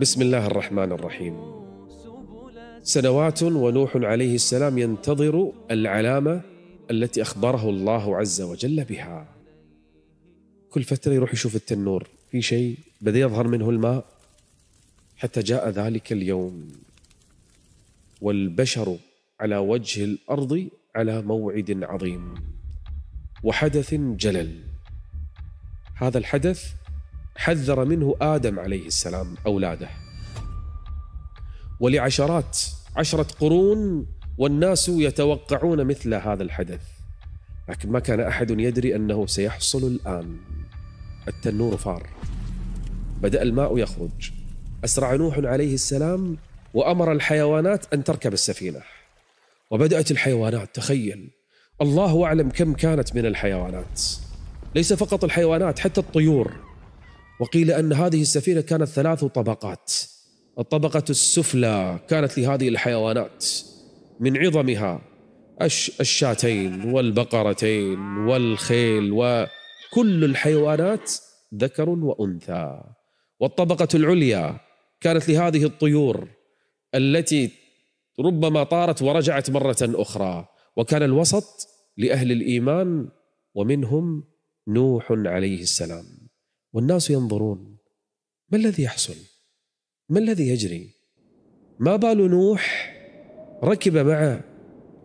بسم الله الرحمن الرحيم سنوات ونوح عليه السلام ينتظر العلامه التي اخبره الله عز وجل بها كل فتره يروح يشوف التنور في شيء بدا يظهر منه الماء حتى جاء ذلك اليوم والبشر على وجه الارض على موعد عظيم وحدث جلل هذا الحدث حذر منه آدم عليه السلام أولاده ولعشرات عشرة قرون والناس يتوقعون مثل هذا الحدث لكن ما كان أحد يدري أنه سيحصل الآن التنور فار بدأ الماء يخرج أسرع نوح عليه السلام وأمر الحيوانات أن تركب السفينة وبدأت الحيوانات تخيل الله أعلم كم كانت من الحيوانات ليس فقط الحيوانات حتى الطيور وقيل أن هذه السفينة كانت ثلاث طبقات الطبقة السفلى كانت لهذه الحيوانات من عظمها الشاتين والبقرتين والخيل وكل الحيوانات ذكر وأنثى والطبقة العليا كانت لهذه الطيور التي ربما طارت ورجعت مرة أخرى وكان الوسط لأهل الإيمان ومنهم نوح عليه السلام والناس ينظرون ما الذي يحصل ما الذي يجري ما بال نوح ركب مع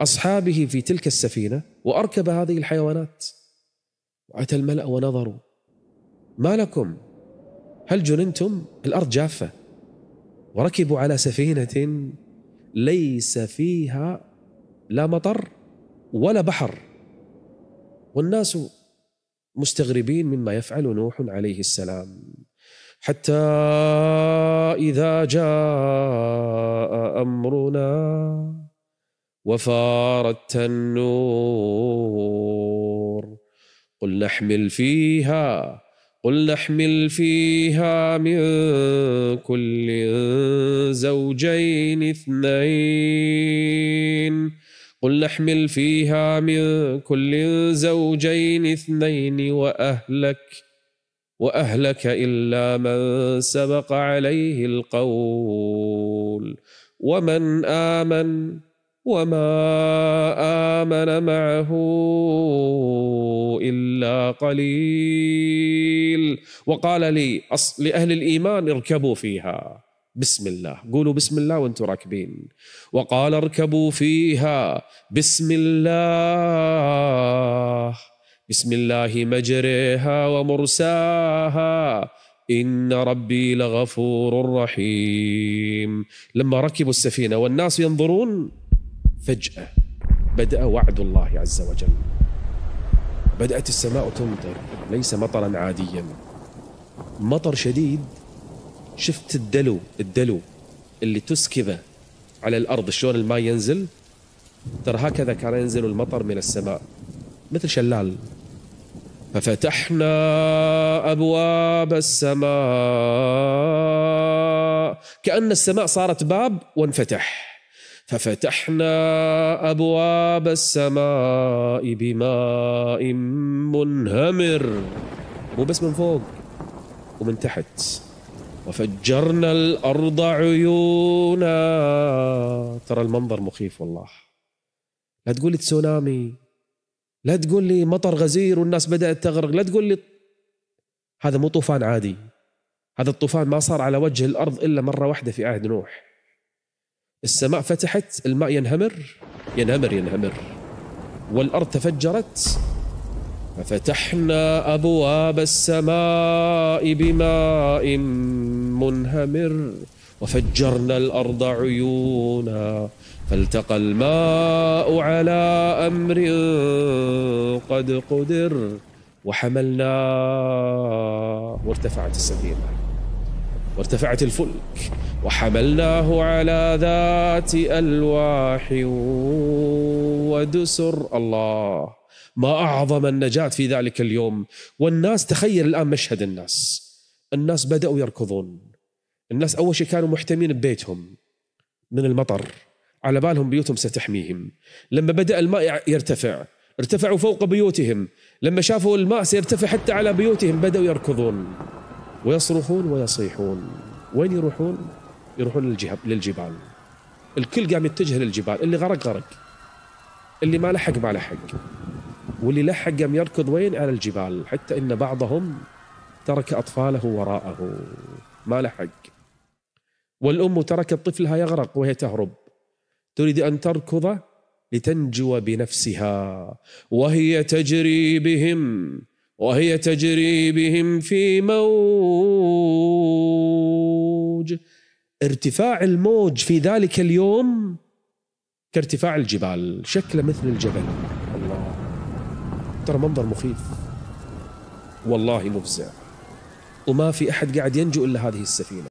اصحابه في تلك السفينه واركب هذه الحيوانات واتى الملا ونظروا ما لكم هل جننتم الارض جافه وركبوا على سفينه ليس فيها لا مطر ولا بحر والناس مستغربين مما يفعل نوح عليه السلام حتى إذا جاء أمرنا وفارت النور قل نحمل فيها قل نحمل فيها من كل زوجين اثنين قل نحمل فيها من كل زوجين اثنين وأهلك وأهلك إلا من سبق عليه القول ومن آمن وما آمن معه إلا قليل وقال لي لأهل الإيمان اركبوا فيها بسم الله قولوا بسم الله وانتم راكبين وقال اركبوا فيها بسم الله بسم الله مجريها ومرساها إن ربي لغفور رحيم لما ركبوا السفينة والناس ينظرون فجأة بدأ وعد الله عز وجل بدأت السماء تمطر ليس مطرا عاديا مطر شديد شفت الدلو الدلو اللي تسكبه على الارض شلون الماء ينزل ترى هكذا كان ينزل المطر من السماء مثل شلال ففتحنا ابواب السماء كان السماء صارت باب وانفتح ففتحنا ابواب السماء بماء منهمر مو بس من فوق ومن تحت وفجرنا الأرض عيونا ترى المنظر مخيف والله لا تقول لي تسونامي لا تقول لي مطر غزير والناس بدأت تغرق لا تقول لي هذا مو طوفان عادي هذا الطوفان ما صار على وجه الأرض إلا مرة واحدة في عهد نوح السماء فتحت الماء ينهمر ينهمر ينهمر والأرض تفجرت ففتحنا أبواب السماء بماء منهمر وفجرنا الأرض عيونا فالتقى الماء على أمر قد قدر وحملناه وارتفعت السفينة وارتفعت الفلك وحملناه على ذات ألواح ودسر الله ما أعظم النجاة في ذلك اليوم والناس تخيل الآن مشهد الناس الناس بدأوا يركضون الناس أول شيء كانوا محتمين ببيتهم من المطر على بالهم بيوتهم ستحميهم لما بدأ الماء يرتفع ارتفعوا فوق بيوتهم لما شافوا الماء سيرتفع حتى على بيوتهم بدأوا يركضون ويصرخون ويصيحون وين يروحون؟ يروحون للجبال الكل قام يتجه للجبال اللي غرق غرق اللي ما لحق ما لحق واللي لحق قام يركض وين على الجبال حتى ان بعضهم ترك اطفاله وراءه ما لحق والام تركت طفلها يغرق وهي تهرب تريد ان تركض لتنجو بنفسها وهي تجري بهم وهي تجري بهم في موج ارتفاع الموج في ذلك اليوم كارتفاع الجبال شكله مثل الجبل ترى منظر مخيف والله مفزع وما في أحد قاعد ينجو إلا هذه السفينة